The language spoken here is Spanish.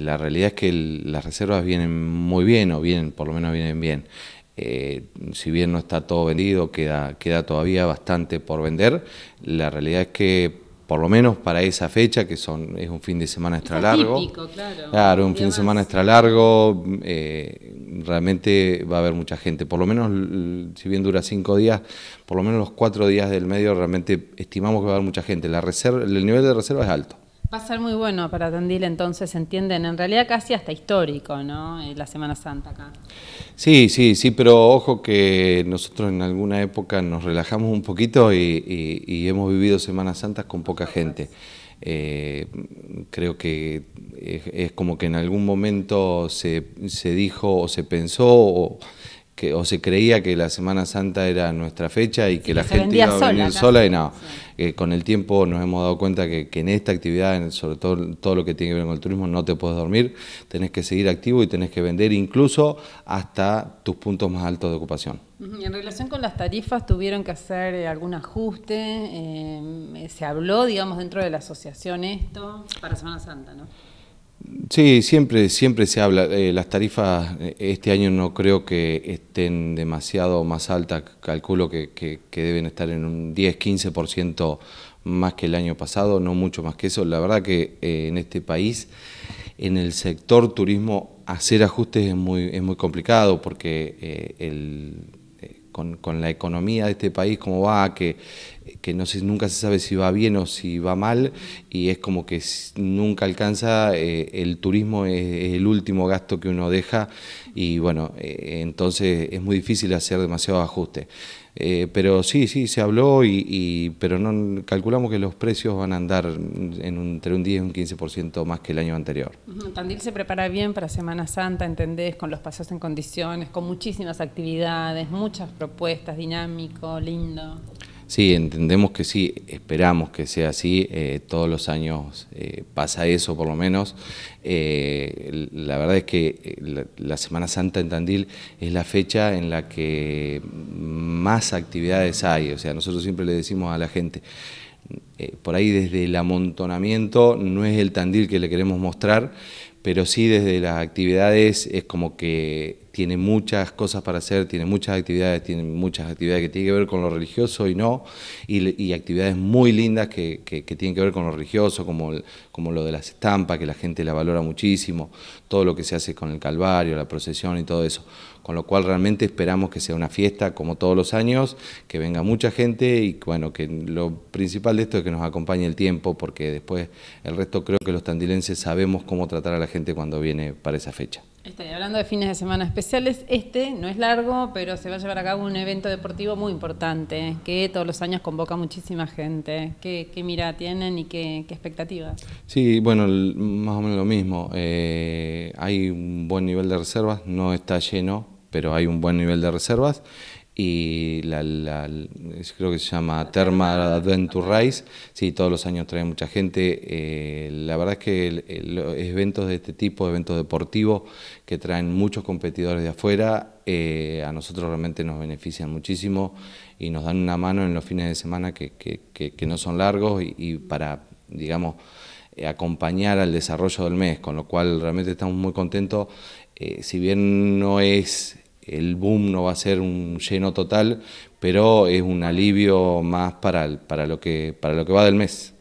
La realidad es que las reservas vienen muy bien, o bien, por lo menos vienen bien. Eh, si bien no está todo vendido, queda, queda todavía bastante por vender. La realidad es que por lo menos para esa fecha, que son, es un fin de semana extra largo. claro. un fin de semana extra largo, eh, realmente va a haber mucha gente. Por lo menos, si bien dura cinco días, por lo menos los cuatro días del medio realmente estimamos que va a haber mucha gente. La reserva, el nivel de reserva es alto. Va a ser muy bueno para Tandil, entonces, entienden, en realidad casi hasta histórico, ¿no? Eh, la Semana Santa acá. Sí, sí, sí, pero ojo que nosotros en alguna época nos relajamos un poquito y, hemos vivido Semanas Santas con poca gente. Eh, creo que es, como que en algún momento se, se dijo o se pensó o o se creía que la Semana Santa era nuestra fecha y que la gente iba a venir sola, y no. Eh, con el tiempo nos hemos dado cuenta que, en esta actividad, sobre todo todo lo que tiene que ver con el turismo, no te puedes dormir, tenés que seguir activo y tenés que vender incluso hasta tus puntos más altos de ocupación. Y en relación con las tarifas, ¿tuvieron que hacer eh, algún ajuste? Eh, ¿Se habló, digamos, dentro de la asociación esto para Semana Santa, no? Sí, siempre, siempre se habla. Eh, las tarifas eh, este año no creo que estén demasiado más altas. Calculo que, deben estar en un 10-15% más que el año pasado, no mucho más que eso. La verdad que eh, en este país, en el sector turismo, hacer ajustes es muy, es muy complicado porque el con, la economía de este país, cómo va, que, nunca se sabe si va bien o si va mal, y es como que nunca alcanza, eh, el turismo es, el último gasto que uno deja, y bueno, eh, entonces es muy difícil hacer demasiados ajustes. Eh, pero sí, sí, se habló, y, pero no calculamos que los precios van a andar en entre un 10 y un 15% más que el año anterior. Tandil se prepara bien para Semana Santa, ¿entendés? Con los pasos en condiciones, con muchísimas actividades, muchas propuestas, dinámico, lindo. Sí, entendemos que sí, esperamos que sea así, eh, todos los años eh, pasa eso por lo menos. Eh, la verdad es que la, la, Semana Santa en Tandil es la fecha en la que más actividades hay, o sea, nosotros siempre le decimos a la gente, por ahí desde el amontonamiento no es el Tandil que le queremos mostrar, pero sí desde las actividades es como que tiene muchas cosas para hacer, tiene muchas actividades, tiene muchas actividades que tienen que ver con lo religioso y no, y, actividades muy lindas que, que, tienen que ver con lo religioso, como, como lo de las estampas, que la gente la valora muchísimo, todo lo que se hace con el Calvario, la procesión y todo eso. Con lo cual realmente esperamos que sea una fiesta como todos los años, que venga mucha gente y bueno, que lo principal de esto es que nos acompañe el tiempo, porque después el resto creo que los tandilenses sabemos cómo tratar a la gente cuando viene para esa fecha. Estoy hablando de fines de semana especiales. Este no es largo, pero se va a llevar a cabo un evento deportivo muy importante que todos los años convoca muchísima gente. ¿Qué, qué mirada tienen y qué, expectativas? Sí, bueno, más o menos lo mismo. Eh, hay un buen nivel de reservas, no está lleno, pero hay un buen nivel de reservas y creo que se llama Terma Adventure Race. Sí, todos los años trae mucha gente. Eh, la verdad es que eventos de este tipo, eventos deportivos, que traen muchos competidores de afuera, eh, a nosotros realmente nos benefician muchísimo y nos dan una mano en los fines de semana que, no son largos y, para, digamos, eh, acompañar al desarrollo del mes, con lo cual realmente estamos muy contentos. si bien no es el boom no va a ser un lleno total, pero es un alivio más para, para, lo, que, para lo que va del mes.